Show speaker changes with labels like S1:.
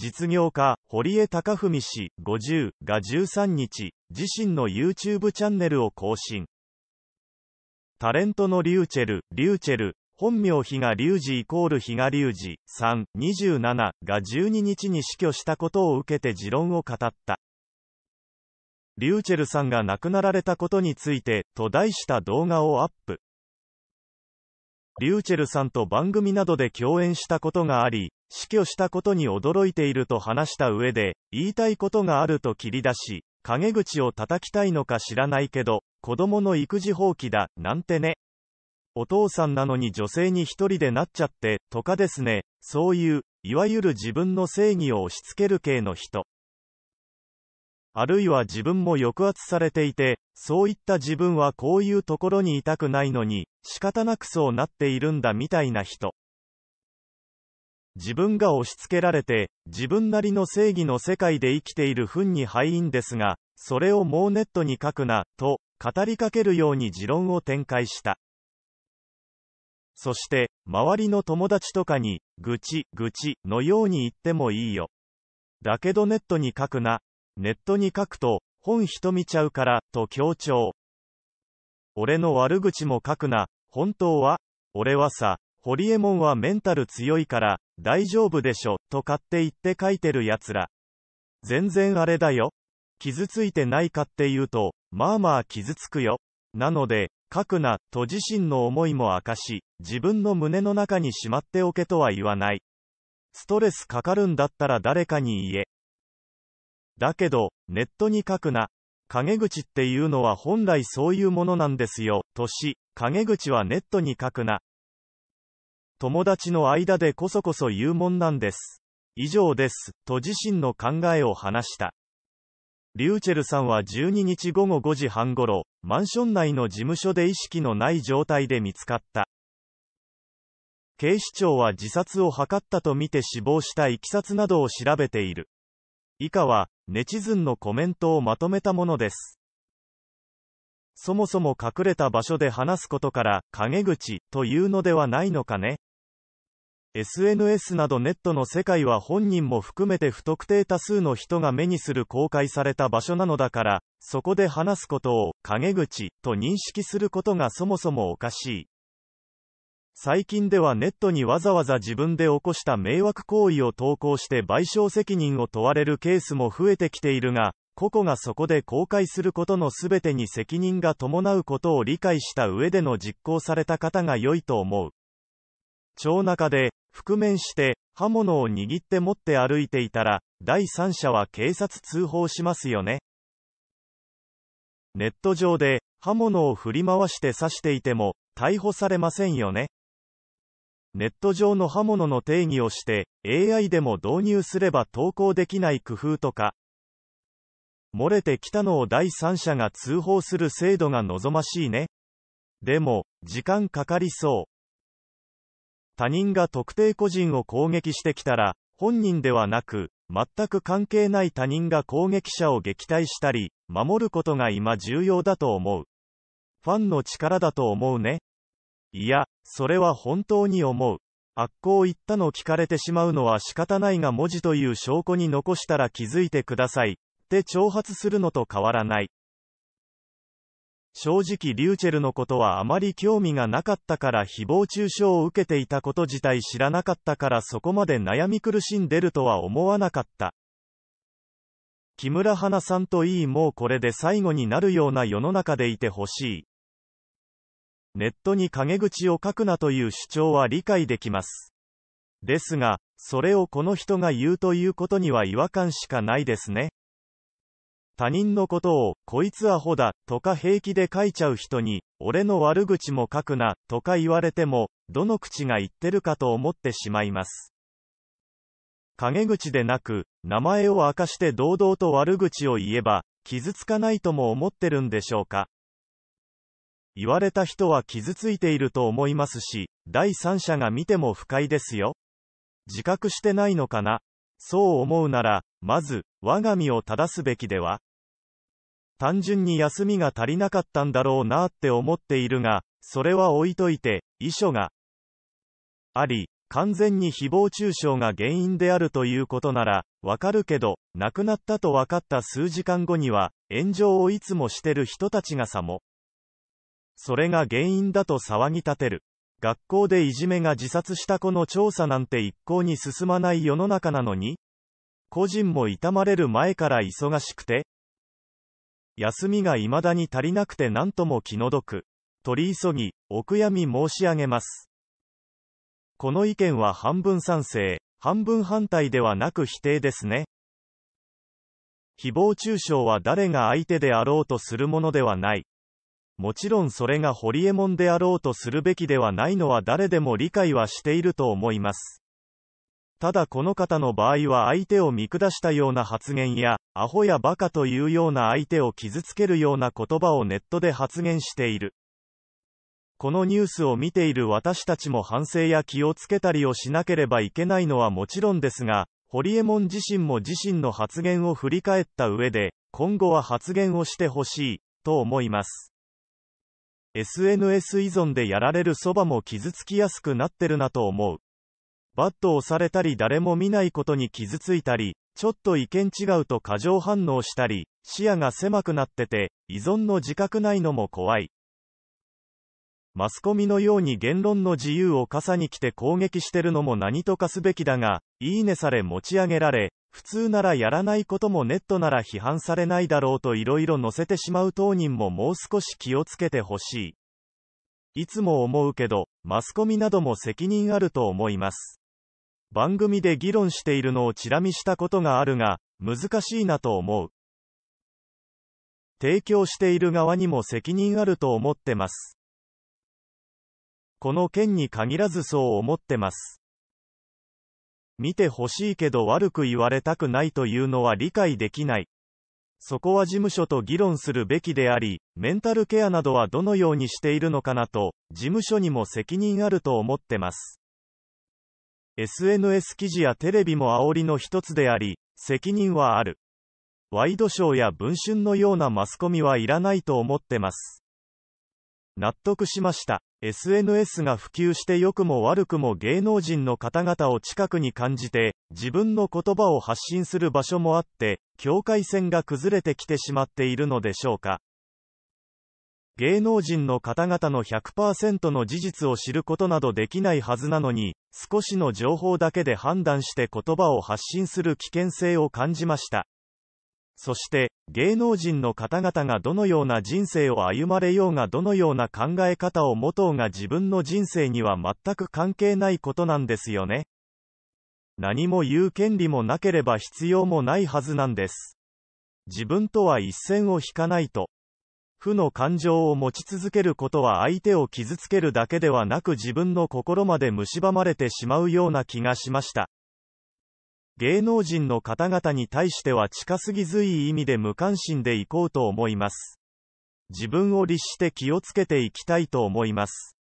S1: 実業家、堀江貴文氏、50が13日、自身の YouTube チャンネルを更新。タレントのリューチェル、リューチェル、本名比嘉隆二イコール比嘉隆二、3、27が12日に死去したことを受けて持論を語った。リューチェルさんが亡くなられたことについて、と題した動画をアップ。リューチェルさんと番組などで共演したことがあり、死去したことに驚いていると話した上で、言いたいことがあると切り出し、陰口を叩きたいのか知らないけど、子供の育児放棄だ、なんてね。お父さんなのに女性に一人でなっちゃって、とかですね、そういう、いわゆる自分の正義を押し付ける系の人。あるいは自分も抑圧されていて、そういった自分はこういうところにいたくないのに、仕方なくそうなっているんだみたいな人。自分が押し付けられて、自分なりの正義の世界で生きている憤に敗因ですが、それをもうネットに書くな、と、語りかけるように持論を展開した。そして、周りの友達とかに、愚痴、愚痴、のように言ってもいいよ。だけどネットに書くな。ネットに書くと、本人見ちゃうから、と強調。俺の悪口も書くな、本当は俺はさ、ホリエモンはメンタル強いから、大丈夫でしょ、とかって言って書いてる奴ら。全然あれだよ。傷ついてないかっていうと、まあまあ傷つくよ。なので、書くな、と自身の思いも明かし、自分の胸の中にしまっておけとは言わない。ストレスかかるんだったら誰かに言え。だけど、ネットに書くな。陰口っていうのは本来そういうものなんですよ、とし、陰口はネットに書くな。友達の間でこそこそ言うもんなんです。以上です、と自身の考えを話した。リューチェルさんは12日午後5時半ごろ、マンション内の事務所で意識のない状態で見つかった。警視庁は自殺を図ったとみて死亡したいきさつなどを調べている。以下は、ネチズンのコメントをまとめたものです。そもそも隠れた場所で話すことから、陰口、というのではないのかね SNS などネットの世界は本人も含めて不特定多数の人が目にする公開された場所なのだから、そこで話すことを、陰口、と認識することがそもそもおかしい。最近ではネットにわざわざ自分で起こした迷惑行為を投稿して賠償責任を問われるケースも増えてきているが、個々がそこで公開することの全てに責任が伴うことを理解した上での実行された方が良いと思う。町中で、覆面して、刃物を握って持って歩いていたら、第三者は警察通報しますよね。ネット上で、刃物を振り回して刺していても、逮捕されませんよね。ネット上の刃物の定義をして、AI でも導入すれば投稿できない工夫とか、漏れてきたのを第三者が通報する制度が望ましいね。でも、時間かかりそう。他人が特定個人を攻撃してきたら、本人ではなく、全く関係ない他人が攻撃者を撃退したり、守ることが今重要だと思う。ファンの力だと思うね。いや、それは本当に思う。あっこう言ったの聞かれてしまうのは仕方ないが文字という証拠に残したら気づいてください。って挑発するのと変わらない。正直リューチェルのことはあまり興味がなかったから誹謗中傷を受けていたこと自体知らなかったからそこまで悩み苦しんでるとは思わなかった。木村花さんといいもうこれで最後になるような世の中でいてほしい。ネットに陰口を書くなという主張は理解できます。ですが、それをこの人が言うということには違和感しかないですね。他人のことを、こいつアホだ、とか平気で書いちゃう人に、俺の悪口も書くな、とか言われても、どの口が言ってるかと思ってしまいます。陰口でなく、名前を明かして堂々と悪口を言えば、傷つかないとも思ってるんでしょうか。言われた人は傷ついていると思いますし、第三者が見ても不快ですよ。自覚してないのかなそう思うなら、まず、我が身を正すべきでは単純に休みが足りなかったんだろうなって思っているが、それは置いといて、遺書があり、完全に誹謗中傷が原因であるということなら、わかるけど、亡くなったと分かった数時間後には、炎上をいつもしてる人たちがさも。それが原因だと騒ぎ立てる。学校でいじめが自殺した子の調査なんて一向に進まない世の中なのに個人も痛まれる前から忙しくて、休みが未だに足りなくて何とも気の毒。取り急ぎ、お悔やみ申し上げます。この意見は半分賛成、半分反対ではなく否定ですね。誹謗中傷は誰が相手であろうとするものではない。もちろんそれがホリエモンであろうとするべきではないのは誰でも理解はしていると思います。ただこの方の場合は相手を見下したような発言や、アホやバカというような相手を傷つけるような言葉をネットで発言している。このニュースを見ている私たちも反省や気をつけたりをしなければいけないのはもちろんですが、ホリエモン自身も自身の発言を振り返った上で、今後は発言をしてほしい、と思います。SNS 依存でやられるそばも傷つきやすくなってるなと思う。バットをされたり誰も見ないことに傷ついたり、ちょっと意見違うと過剰反応したり、視野が狭くなってて、依存の自覚ないのも怖い。マスコミのように言論の自由を傘に来て攻撃してるのも何とかすべきだが、いいねされ持ち上げられ、普通ならやらないこともネットなら批判されないだろうといろいろ載せてしまう当人ももう少し気をつけてほしい。いつも思うけど、マスコミなども責任あると思います。番組で議論しているのをチラ見したことがあるが、難しいなと思う。提供している側にも責任あると思ってます。この件に限らずそう思ってます。見てほしいけど悪く言われたくないというのは理解できない。そこは事務所と議論するべきであり、メンタルケアなどはどのようにしているのかなと、事務所にも責任あると思ってます。SNS 記事やテレビも煽りの一つであり、責任はある。ワイドショーや文春のようなマスコミはいらないと思ってます。納得しました。SNS が普及して良くも悪くも芸能人の方々を近くに感じて、自分の言葉を発信する場所もあって、境界線が崩れてきてしまっているのでしょうか。芸能人の方々の100%の事実を知ることなどできないはずなのに、少しの情報だけで判断して言葉を発信する危険性を感じました。そして、芸能人の方々がどのような人生を歩まれようがどのような考え方を持とうが自分の人生には全く関係ないことなんですよね。何も言う権利もなければ必要もないはずなんです。自分とは一線を引かないと。負の感情を持ち続けることは相手を傷つけるだけではなく自分の心まで蝕まれてしまうような気がしました。芸能人の方々に対しては近すぎずいい意味で無関心でいこうと思います。自分を律して気をつけていきたいと思います。